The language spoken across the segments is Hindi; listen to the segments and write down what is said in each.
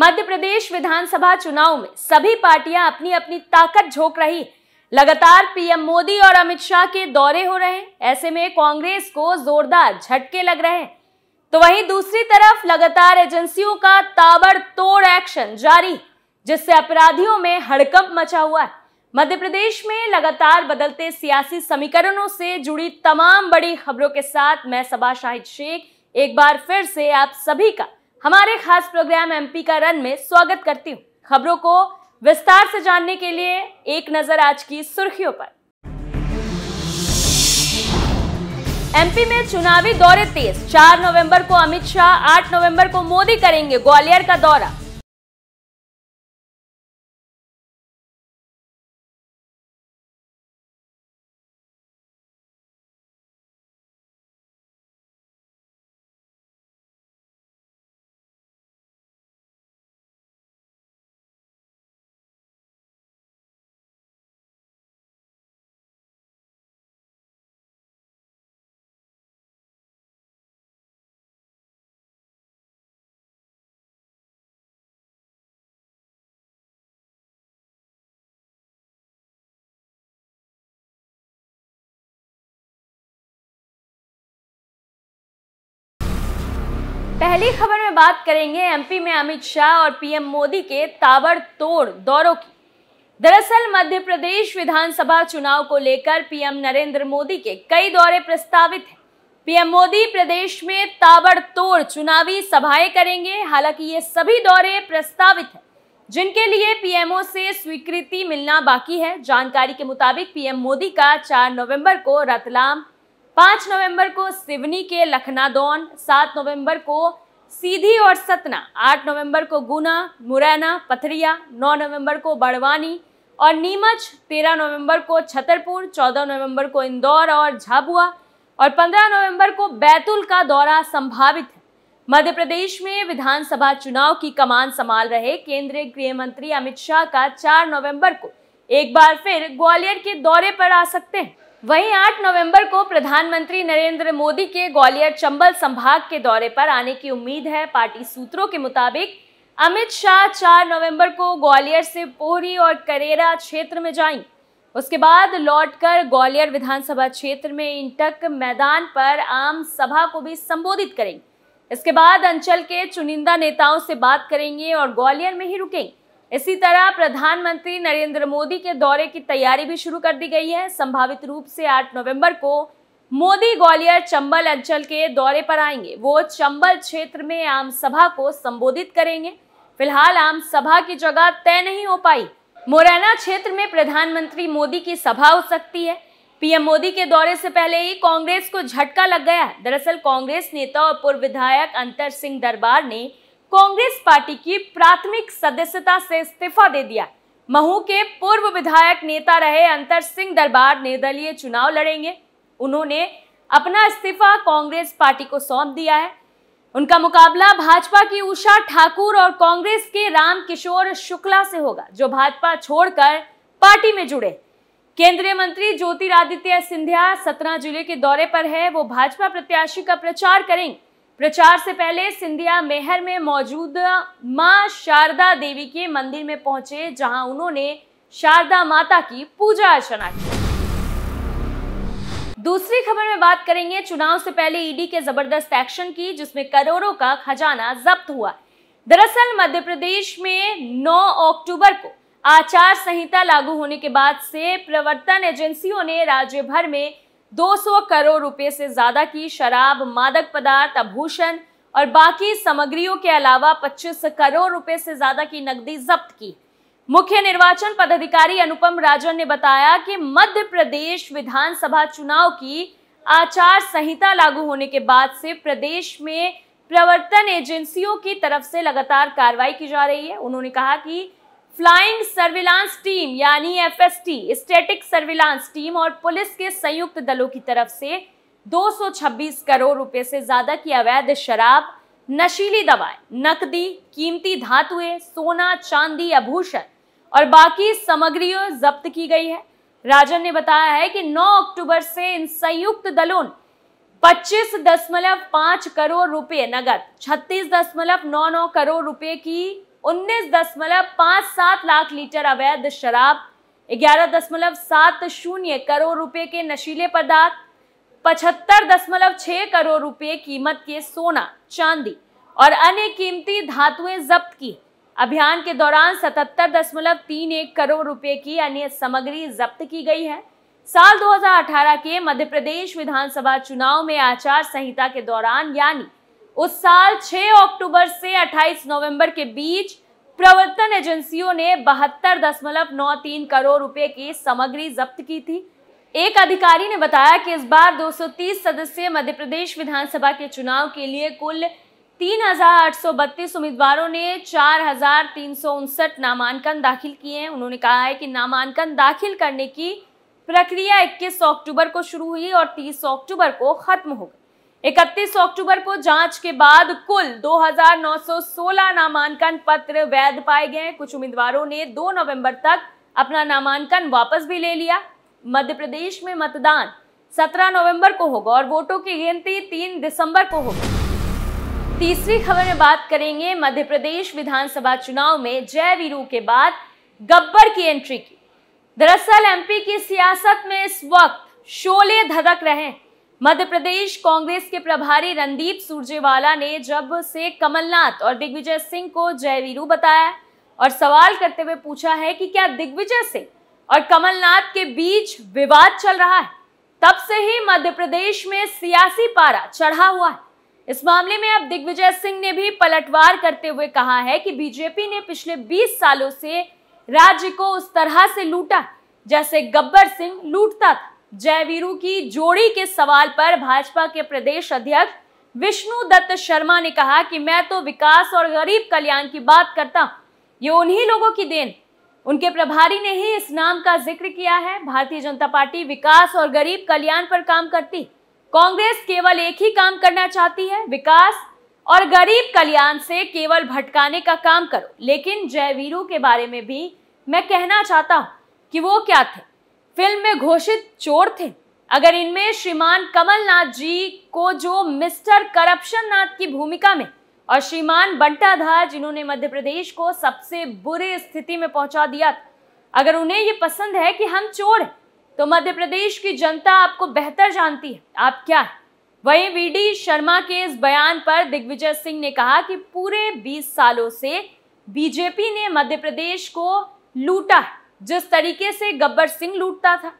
मध्य प्रदेश विधानसभा चुनाव में सभी पार्टियां अपनी अपनी ताकत झोंक रही लगातार पीएम मोदी और अमित शाह के दौरे हो रहे हैं ऐसे में कांग्रेस को जोरदार झटके लग रहे हैं तो वहीं दूसरी तरफ लगातार एजेंसियों का ताबड़तोड़ एक्शन जारी जिससे अपराधियों में हड़कंप मचा हुआ है मध्य प्रदेश में लगातार बदलते सियासी समीकरणों से जुड़ी तमाम बड़ी खबरों के साथ मैं सबा शाहिद शेख एक बार फिर से आप सभी का हमारे खास प्रोग्राम एमपी का रन में स्वागत करती हूँ खबरों को विस्तार से जानने के लिए एक नजर आज की सुर्खियों पर एमपी में चुनावी दौरे तेज 4 नवंबर को अमित शाह 8 नवंबर को मोदी करेंगे ग्वालियर का दौरा पहली खबर में बात करेंगे एमपी में अमित शाह और पीएम मोदी के ताबड़तोड़ दौरों की दरअसल मध्य प्रदेश विधानसभा चुनाव को लेकर पीएम नरेंद्र मोदी के कई दौरे प्रस्तावित हैं पीएम मोदी प्रदेश में ताबड़तोड़ चुनावी सभाएं करेंगे हालांकि ये सभी दौरे प्रस्तावित हैं जिनके लिए पीएमओ से स्वीकृति मिलना बाकी है जानकारी के मुताबिक पीएम मोदी का 4 नवंबर को रतलाम पाँच नवंबर को सिवनी के लखनादौन सात नवंबर को सीधी और सतना आठ नवंबर को गुना मुरैना पथरिया नौ नवंबर को बड़वानी और नीमच तेरह नवंबर को छतरपुर चौदह नवंबर को इंदौर और झाबुआ और पंद्रह नवंबर को बैतूल का दौरा संभावित है मध्य प्रदेश में विधानसभा चुनाव की कमान संभाल रहे केंद्रीय गृह मंत्री अमित शाह का चार नवम्बर को एक बार फिर ग्वालियर के दौरे पर आ सकते हैं वहीं 8 नवंबर को प्रधानमंत्री नरेंद्र मोदी के ग्वालियर चंबल संभाग के दौरे पर आने की उम्मीद है पार्टी सूत्रों के मुताबिक अमित शाह 4 नवंबर को ग्वालियर से पोहरी और करेरा क्षेत्र में जाएं। उसके बाद लौटकर ग्वालियर विधानसभा क्षेत्र में इंटक मैदान पर आम सभा को भी संबोधित करेंगे इसके बाद अंचल के चुनिंदा नेताओं से बात करेंगे और ग्वालियर में ही रुकेंगे इसी तरह प्रधानमंत्री नरेंद्र मोदी के दौरे की तैयारी भी शुरू कर दी गई है संभावित रूप से 8 नवंबर को मोदी ग्वालियर चंबल अंचल के दौरे पर आएंगे वो चंबल क्षेत्र में आम सभा को संबोधित करेंगे फिलहाल आम सभा की जगह तय नहीं हो पाई मुरैना क्षेत्र में प्रधानमंत्री मोदी की सभा हो सकती है पीएम मोदी के दौरे से पहले ही कांग्रेस को झटका लग गया दरअसल कांग्रेस नेता और पूर्व विधायक अंतर सिंह दरबार ने कांग्रेस पार्टी की प्राथमिक सदस्यता से इस्तीफा दे दिया महू के पूर्व विधायक नेता रहे अंतर सिंह दरबार निर्दलीय चुनाव लड़ेंगे उन्होंने अपना इस्तीफा कांग्रेस पार्टी को सौंप दिया है उनका मुकाबला भाजपा की उषा ठाकुर और कांग्रेस के राम किशोर शुक्ला से होगा जो भाजपा छोड़कर पार्टी में जुड़े केंद्रीय मंत्री ज्योतिरादित्य सिंधिया सत्रह जिले के दौरे पर है वो भाजपा प्रत्याशी का प्रचार करेंगे प्रचार से पहले सिंधिया मेहर में मौजूद मां शारदा देवी के मंदिर में पहुंचे जहां उन्होंने शारदा माता की पूजा अर्चना की दूसरी खबर में बात करेंगे चुनाव से पहले ईडी के जबरदस्त एक्शन की जिसमें करोड़ों का खजाना जब्त हुआ दरअसल मध्य प्रदेश में 9 अक्टूबर को आचार संहिता लागू होने के बाद से प्रवर्तन एजेंसियों ने राज्य भर में 200 करोड़ रुपए से ज़्यादा की शराब मादक पदार्थ आभूषण और बाकी सामग्रियों के अलावा 25 करोड़ रुपए से ज़्यादा की नकदी जब्त की मुख्य निर्वाचन पदाधिकारी अनुपम राजन ने बताया कि मध्य प्रदेश विधानसभा चुनाव की आचार संहिता लागू होने के बाद से प्रदेश में प्रवर्तन एजेंसियों की तरफ से लगातार कार्रवाई की जा रही है उन्होंने कहा कि फ्लाइंग सर्विलांस टीम यानी एफएसटी स्टैटिक सर्विलांस टीम और पुलिस के संयुक्त दलों की तरफ से 226 करोड़ रुपए से ज्यादा की अवैध शराब नशीली दवाएं नकदी कीमती धातुएं सोना चांदी आभूषण और बाकी सामग्रियों जब्त की गई है राजन ने बताया है कि 9 अक्टूबर से इन संयुक्त दलों ने पच्चीस करोड़ रुपए नगद छत्तीस करोड़ रुपए की उन्नीस दशमलव पाँच सात लाख लीटर अवैध शराब ग्यारह दशमलव सात शून्य करोड़ रुपए के नशीले पदार्थ पचहत्तर दशमलव छह करोड़ रुपए कीमत के सोना चांदी और अन्य कीमती धातुएं जब्त की अभियान के दौरान सतहत्तर दशमलव तीन एक करोड़ रुपए की अन्य सामग्री जब्त की गई है साल 2018 के मध्य प्रदेश विधानसभा चुनाव में आचार संहिता के दौरान यानी उस साल 6 अक्टूबर से 28 नवंबर के बीच प्रवर्तन एजेंसियों ने बहत्तर दशमलव नौ तीन करोड़ रुपए की सामग्री जब्त की थी एक अधिकारी ने बताया कि इस बार 230 सदस्य मध्य प्रदेश विधानसभा के चुनाव के लिए कुल 3,832 उम्मीदवारों ने चार नामांकन दाखिल किए हैं उन्होंने कहा है कि नामांकन दाखिल करने की प्रक्रिया 21 अक्टूबर को शुरू हुई और 30 अक्टूबर को खत्म हो गई इकतीस अक्टूबर को जांच के बाद कुल 2,916 नामांकन पत्र वैध पाए गए कुछ उम्मीदवारों ने 2 नवंबर तक अपना नामांकन वापस भी ले लिया मध्य प्रदेश में मतदान 17 नवंबर को होगा और वोटों की गिनती 3 दिसंबर को होगी तीसरी खबर में बात करेंगे मध्य प्रदेश विधानसभा चुनाव में जय वीरू के बाद गब्बर की एंट्री की दरअसल एमपी की सियासत में इस वक्त शोले धधक रहे हैं मध्य प्रदेश कांग्रेस के प्रभारी रणदीप सुरजेवाला ने जब से कमलनाथ और दिग्विजय सिंह को जयवीरू बताया और सवाल करते हुए पूछा है कि क्या दिग्विजय सिंह और कमलनाथ के बीच विवाद चल रहा है तब से ही मध्य प्रदेश में सियासी पारा चढ़ा हुआ है इस मामले में अब दिग्विजय सिंह ने भी पलटवार करते हुए कहा है कि बीजेपी ने पिछले 20 सालों से राज्य को उस तरह से लूटा जैसे गब्बर सिंह लूटता था जयवीरू की जोड़ी के सवाल पर भाजपा के प्रदेश अध्यक्ष विष्णु दत्त शर्मा ने कहा कि मैं तो विकास और गरीब कल्याण की बात करता हूं ये उन्हीं लोगों की देन उनके प्रभारी ने ही इस नाम का जिक्र किया है भारतीय जनता पार्टी विकास और गरीब कल्याण पर काम करती कांग्रेस केवल एक ही काम करना चाहती है विकास और गरीब कल्याण से केवल भटकाने का काम करो लेकिन जयवीरू के बारे में भी मैं कहना चाहता हूं कि वो क्या थे फिल्म में घोषित चोर थे अगर इनमें श्रीमान कमलनाथ जी को जो मिस्टर करप्शन नाथ की भूमिका में और श्रीमान बंटा था जिन्होंने मध्य प्रदेश को सबसे बुरी स्थिति में पहुंचा दिया अगर उन्हें ये पसंद है कि हम चोर हैं तो मध्य प्रदेश की जनता आपको बेहतर जानती है आप क्या है वहीं वी शर्मा के इस बयान पर दिग्विजय सिंह ने कहा कि पूरे 20 सालों से बीजेपी ने मध्य प्रदेश को लूटा है जिस तरीके से गब्बर सिंह लूटता था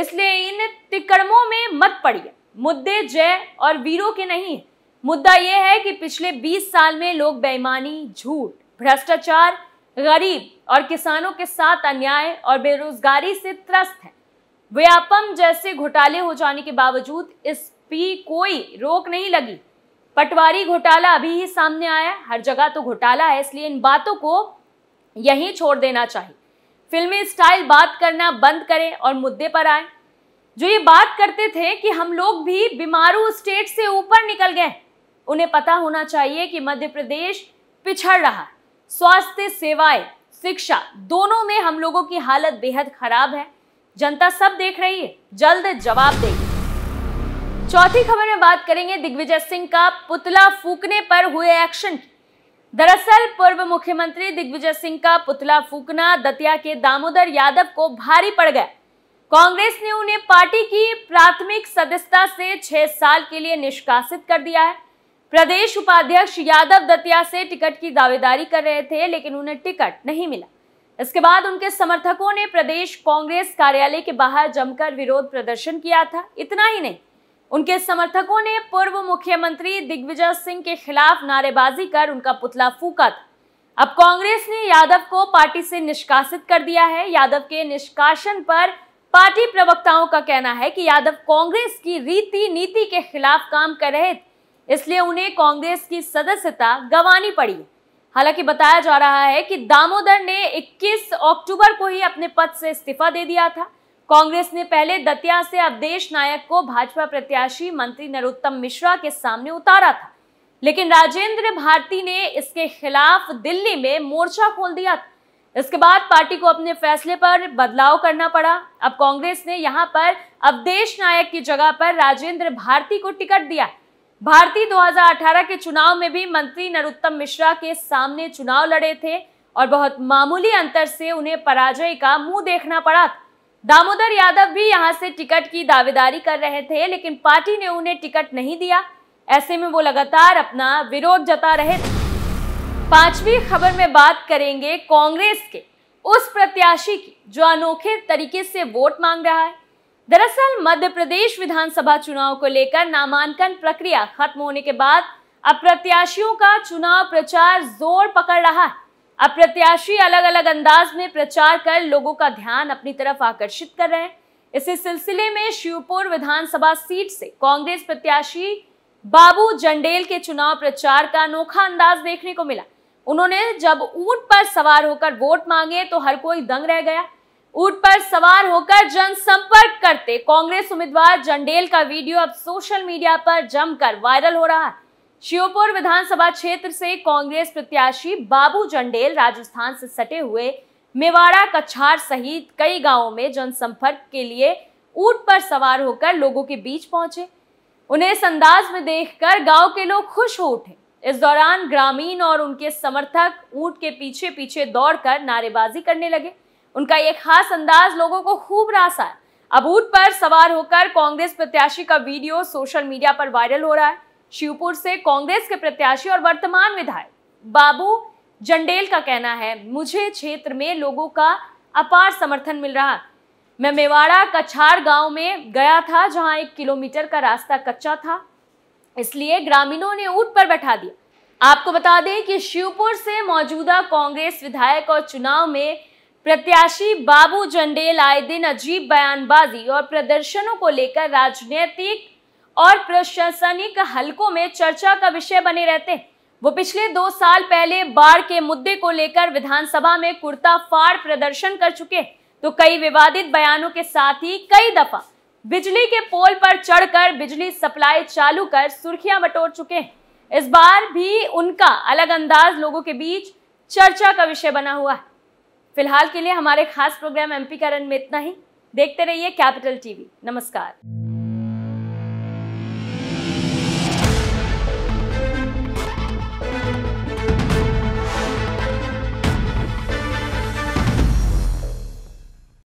इसलिए इन तिकड़मों में मत पड़िए मुद्दे जय और वीरों के नहीं है मुद्दा यह है कि पिछले 20 साल में लोग बेईमानी झूठ भ्रष्टाचार गरीब और किसानों के साथ अन्याय और बेरोजगारी से त्रस्त हैं व्यापम जैसे घोटाले हो जाने के बावजूद इस पी कोई रोक नहीं लगी पटवारी घोटाला अभी ही सामने आया हर जगह तो घोटाला है इसलिए इन बातों को यहीं छोड़ देना चाहिए फिल्मी स्टाइल बात करना बंद करें और मुद्दे पर आए जो ये बात करते थे कि हम लोग भी बीमारू स्टेट से ऊपर निकल गए उन्हें पता होना चाहिए कि मध्य प्रदेश पिछड़ रहा स्वास्थ्य सेवाएं शिक्षा दोनों में हम लोगों की हालत बेहद खराब है जनता सब देख रही है जल्द जवाब देगी चौथी खबर में बात करेंगे दिग्विजय सिंह का पुतला फूकने पर हुए एक्शन की दरअसल पूर्व मुख्यमंत्री दिग्विजय सिंह का पुतला फूकना दतिया के दामोदर यादव को भारी पड़ गया कांग्रेस ने उन्हें पार्टी की प्राथमिक सदस्यता से छह साल के लिए निष्कासित कर दिया है प्रदेश उपाध्यक्ष यादव दतिया से टिकट की दावेदारी कर रहे थे लेकिन उन्हें टिकट नहीं मिला इसके बाद उनके समर्थकों ने प्रदेश कांग्रेस कार्यालय के बाहर जमकर विरोध प्रदर्शन किया था इतना ही नहीं उनके समर्थकों ने पूर्व मुख्यमंत्री दिग्विजय सिंह के खिलाफ नारेबाजी कर उनका पुतला फूका था अब कांग्रेस ने यादव को पार्टी से निष्कासित कर दिया है यादव के निष्कासन पर पार्टी प्रवक्ताओं का कहना है कि यादव कांग्रेस की रीति नीति के खिलाफ काम कर रहे थे इसलिए उन्हें कांग्रेस की सदस्यता गंवानी पड़ी हालांकि बताया जा रहा है कि दामोदर ने 21 अक्टूबर को ही अपने पद से इस्तीफा दे दिया था कांग्रेस ने पहले दतिया से अवधेश नायक को भाजपा प्रत्याशी मंत्री नरोत्तम मिश्रा के सामने उतारा था लेकिन राजेंद्र भारती ने इसके खिलाफ दिल्ली में मोर्चा खोल दिया इसके बाद पार्टी को अपने फैसले पर बदलाव करना पड़ा अब कांग्रेस ने यहां पर अवधेश नायक की जगह पर राजेंद्र भारती को टिकट दिया भारती 2018 के चुनाव में भी मंत्री नरोत्तम मिश्रा के सामने चुनाव लड़े थे और बहुत मामूली अंतर से उन्हें पराजय का मुंह देखना पड़ा था दामोदर यादव भी यहां से टिकट की दावेदारी कर रहे थे लेकिन पार्टी ने उन्हें टिकट नहीं दिया ऐसे में वो लगातार अपना विरोध जता रहे थे पांचवी खबर में बात करेंगे कांग्रेस के उस प्रत्याशी की जो अनोखे तरीके से वोट मांग रहा है दरअसल मध्य प्रदेश विधानसभा चुनाव को लेकर नामांकन प्रक्रिया खत्म होने के बाद अब प्रत्याशियों का चुनाव प्रचार जोर पकड़ रहा है अब प्रत्याशी अलग अलग अंदाज में प्रचार कर लोगों का ध्यान अपनी तरफ आकर्षित कर रहे हैं इसी सिलसिले में शिवपुर विधानसभा सीट से कांग्रेस प्रत्याशी बाबू जंडेल के चुनाव प्रचार का अनोखा अंदाज देखने को मिला उन्होंने जब ऊंट पर सवार होकर वोट मांगे तो हर कोई दंग रह गया ऊंट पर सवार होकर जनसंपर्क करते कांग्रेस उम्मीदवार जंडेल का वीडियो अब सोशल मीडिया पर जमकर वायरल हो रहा है श्योपुर विधानसभा क्षेत्र से कांग्रेस प्रत्याशी बाबू चंडेल राजस्थान से सटे हुए मेवाड़ा कछार सहित कई गांवों में जनसंपर्क के लिए ऊट पर सवार होकर लोगों के बीच पहुंचे उन्हें इस अंदाज में देखकर गांव के लोग खुश हो उठे इस दौरान ग्रामीण और उनके समर्थक ऊंट के पीछे पीछे दौड़कर नारेबाजी करने लगे उनका ये खास अंदाज लोगों को खूब रास आया अब ऊंट पर सवार होकर कांग्रेस प्रत्याशी का वीडियो सोशल मीडिया पर वायरल हो रहा है शिवपुर से कांग्रेस के प्रत्याशी और वर्तमान विधायक बाबू जंडेल का कहना है मुझे क्षेत्र में लोगों का अपार समर्थन मिल रहा मैं मेवाड़ा कछार गांव में गया था जहां एक किलोमीटर का रास्ता कच्चा था इसलिए ग्रामीणों ने ऊट पर बैठा दिया आपको बता दें कि शिवपुर से मौजूदा कांग्रेस विधायक और चुनाव में प्रत्याशी बाबू जंडेल आए दिन अजीब बयानबाजी और प्रदर्शनों को लेकर राजनीतिक और प्रशासनिक हलकों में चर्चा का विषय बने रहते वो पिछले दो साल पहले बाढ़ के मुद्दे को लेकर विधानसभा में कुर्ता फाड़ प्रदर्शन कर चुके तो कई विवादित बयानों के साथ ही कई दफा बिजली के पोल पर चढ़कर बिजली सप्लाई चालू कर सुर्खियां बटोर चुके इस बार भी उनका अलग अंदाज लोगों के बीच चर्चा का विषय बना हुआ है फिलहाल के लिए हमारे खास प्रोग्राम एमपी करण में इतना ही देखते रहिए कैपिटल टीवी नमस्कार